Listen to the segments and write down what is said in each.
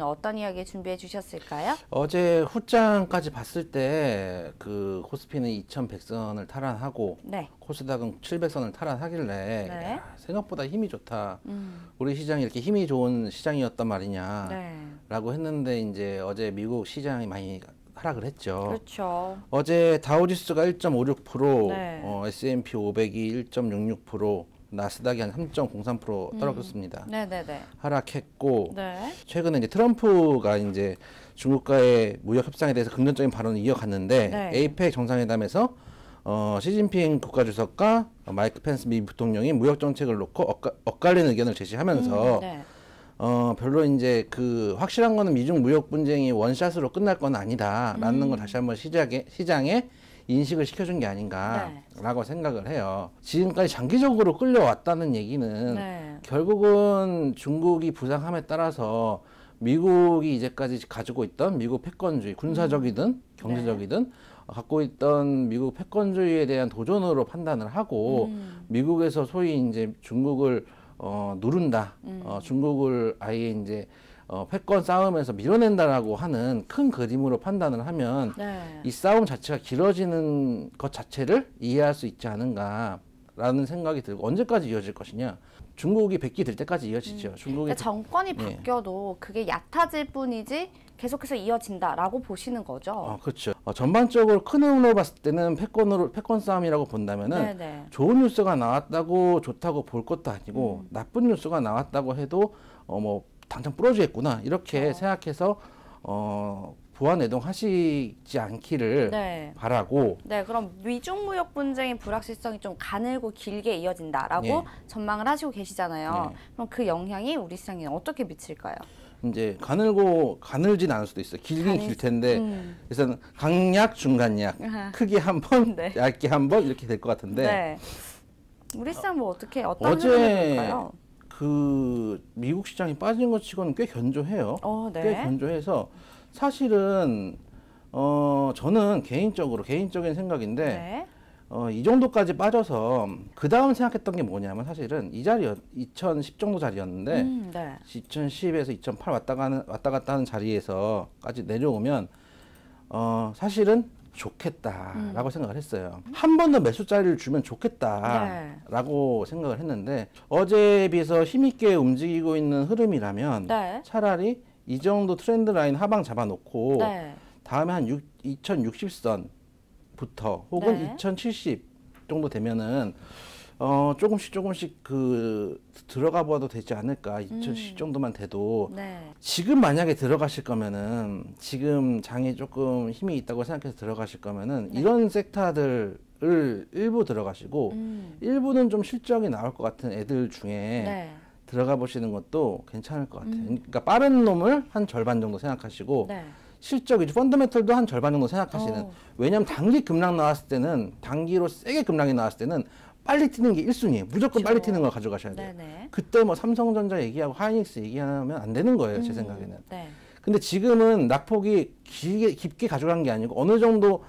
어떤 이야기 준비해 주셨을까요? 어제 후장까지 봤을 때 그 코스피는 2,100선을 탈환하고 네. 코스닥은 700선을 탈환하길래 네. 야, 생각보다 힘이 좋다. 음. 우리 시장이 이렇게 힘이 좋은 시장이었단 말이냐라고 네. 했는데 이제 어제 미국 시장이 많이 하락을 했죠. 그렇죠. 어제 다우지수가 1.56%, 네. 어, S&P 500이 1.66%, 나스닥이 한 3.03% 음. 떨어졌습니다. 네네네. 하락했고 네. 최근에 이제 트럼프가 이제 중국과의 무역 협상에 대해서 긍정적인 발언을 이어갔는데 네. 에이펙 정상회담에서 어, 시진핑 국가주석과 마이크 펜스 미 부통령이 무역 정책을 놓고 엇가, 엇갈리는 의견을 제시하면서 음, 네. 어, 별로 이제 그 확실한 거는 미중 무역 분쟁이 원샷으로 끝날 건 아니다라는 음. 걸 다시 한번 시작에, 시장에 인식을 시켜준 게 아닌가라고 네. 생각을 해요. 지금까지 장기적으로 끌려왔다는 얘기는 네. 결국은 중국이 부상함에 따라서 미국이 이제까지 가지고 있던 미국 패권주의, 군사적이든 음. 네. 경제적이든 네. 갖고 있던 미국 패권주의에 대한 도전으로 판단을 하고 음. 미국에서 소위 이제 중국을 어, 누른다, 음. 어, 중국을 아예 이제 어, 패권 싸움에서 밀어낸다라고 하는 큰 그림으로 판단을 하면 네. 이 싸움 자체가 길어지는 것 자체를 이해할 수 있지 않은가라는 생각이 들고 언제까지 이어질 것이냐 중국이 백기 들 때까지 이어지죠. 음. 중국이 정권이 네. 바뀌어도 그게 얕아질 뿐이지 계속해서 이어진다라고 보시는 거죠. 어, 그렇죠. 어, 전반적으로 큰 흐름으로 봤을 때는 패권으로 패권 싸움이라고 본다면은 네네. 네. 좋은 뉴스가 나왔다고 좋다고 볼 것도 아니고 음. 나쁜 뉴스가 나왔다고 해도 어, 뭐 당장 부러지겠구나 이렇게 어. 생각해서 어, 보안 애동하시지 않기를 네. 바라고. 네, 그럼 위중 무역 분쟁의 불확실성이 좀 가늘고 길게 이어진다라고 네. 전망을 하시고 계시잖아요. 네. 그럼 그 영향이 우리 시장에 어떻게 미칠까요? 이제 가늘고 가늘진 않을 수도 있어요. 길긴 길 텐데 음. 그래서 강약 중간약 크게 한 번, 네. 얇게 한 번 이렇게 될 것 같은데. 네. 우리 시장 뭐 어떻게 어떤 어제 그 미국 시장이 빠진 것 치고는 꽤 견조해요. 어, 네. 꽤 견조해서 사실은 어 저는 개인적으로 개인적인 생각인데 네. 어이 정도까지 빠져서 그 다음 생각했던 게 뭐냐면 사실은 이 자리 2010 정도 자리였는데 음, 네. 2010에서 2008 왔다 가는 왔다 갔다 하는 자리에서까지 내려오면 어 사실은 좋겠다라고 음. 생각을 했어요. 한 번 더 매수자리를 주면 좋겠다라고 네. 생각을 했는데 어제에 비해서 힘있게 움직이고 있는 흐름이라면 네. 차라리 이 정도 트렌드 라인 하방 잡아놓고 네. 다음에 한 6, 2060선부터 혹은 2070 정도 되면은 어, 조금씩 조금씩 그 들어가 봐도 되지 않을까. 2010 음. 정도만 돼도. 네. 지금 만약에 들어가실 거면은 지금 장이 조금 힘이 있다고 생각해서 들어가실 거면은 네. 이런 섹터들 을 일부 들어가시고 음. 일부는 좀 실적이 나올 것 같은 애들 중에 네. 들어가 보시는 것도 괜찮을 것 같아요. 음. 그러니까 빠른 놈을 한 절반 정도 생각하시고 네. 실적 이제 펀더멘털도 한 절반 정도 생각하시는. 오. 왜냐하면 단기 급락 나왔을 때는 단기로 세게 급락이 나왔을 때는 빨리 튀는 게 1순위예요. 무조건 그렇죠. 빨리 튀는 걸 가져가셔야 돼요. 네네. 그때 뭐 삼성전자 얘기하고 하이닉스 얘기하면 안 되는 거예요. 음, 제 생각에는. 네. 근데 지금은 낙폭이 길게 깊게 가져간 게 아니고 어느 정도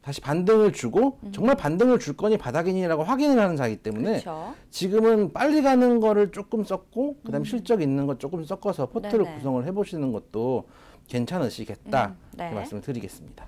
다시 반등을 주고 음. 정말 반등을 줄 거니 바닥이니라고 확인을 하는 사이기 때문에 그렇죠. 지금은 빨리 가는 거를 조금 썼고 그다음 에 음. 실적 있는 거 조금 섞어서 포트를 네네. 구성을 해보시는 것도 괜찮으시겠다 음. 네. 말씀을 드리겠습니다.